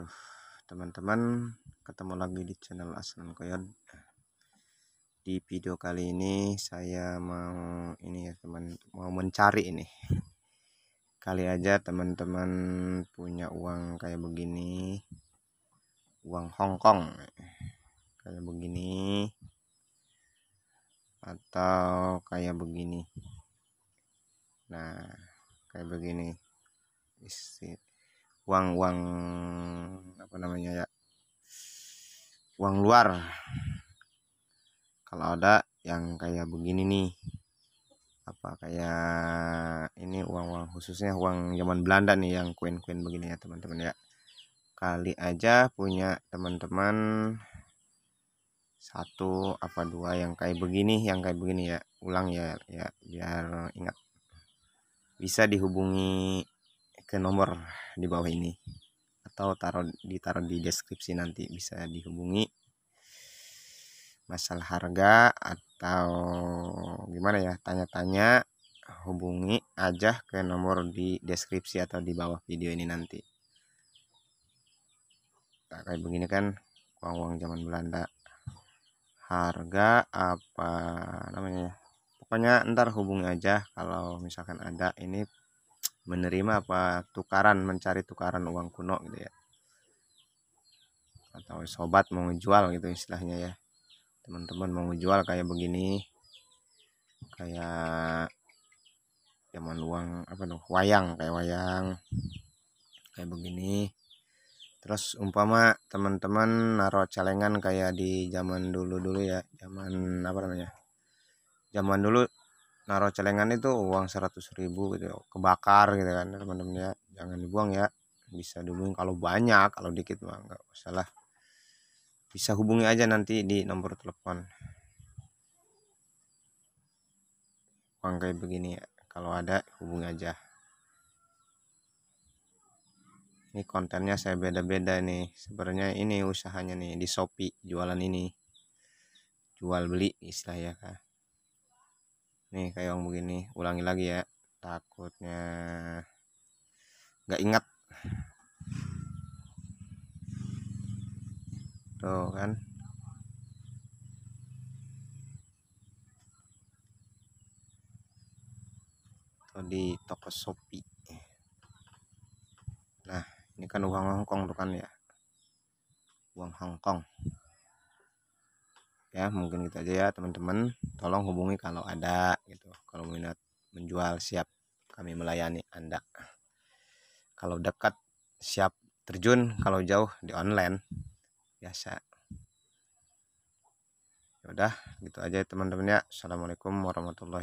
wabarakatuh teman-teman ketemu lagi di channel Aslan Koyod di video kali ini saya mau ini ya teman mau mencari ini kali aja teman-teman punya uang kayak begini uang Hongkong kayak begini atau kayak begini nah kayak begini uang uang apa namanya ya uang luar kalau ada yang kayak begini nih apa kayak ini uang-uang khususnya uang zaman Belanda nih yang koin-koin begini ya teman-teman ya kali aja punya teman-teman satu apa dua yang kayak begini yang kayak begini ya ulang ya ya biar ingat bisa dihubungi ke nomor di bawah ini atau taruh ditaruh di deskripsi nanti bisa dihubungi masalah harga atau gimana ya tanya-tanya hubungi aja ke nomor di deskripsi atau di bawah video ini nanti nah, kayak begini kan uang-uang zaman Belanda harga apa namanya ya? pokoknya ntar hubungi aja kalau misalkan ada ini menerima apa tukaran mencari tukaran uang kuno gitu ya atau sobat mau ngejual gitu istilahnya ya teman-teman mau ngejual kayak begini kayak zaman uang apa tuh wayang kayak wayang kayak begini terus umpama teman-teman naruh celengan kayak di zaman dulu dulu ya zaman apa namanya zaman dulu naruh celengan itu uang 100 ribu gitu kebakar gitu kan teman-teman ya jangan dibuang ya bisa dihubungi kalau banyak kalau dikit mah nggak usah lah bisa hubungi aja nanti di nomor telepon uang kayak begini ya kalau ada hubungi aja ini kontennya saya beda-beda nih sebenarnya ini usahanya nih di Shopee jualan ini jual beli istilahnya kan nih kayak yang begini ulangi lagi ya takutnya nggak ingat tuh kan tuh di toko Shopee nah ini kan uang Hongkong tuh kan ya uang Hongkong ya mungkin gitu aja ya teman-teman tolong hubungi kalau ada gitu kalau minat menjual siap kami melayani anda kalau dekat siap terjun kalau jauh di online biasa ya udah gitu aja ya, teman-teman ya assalamualaikum warahmatullahi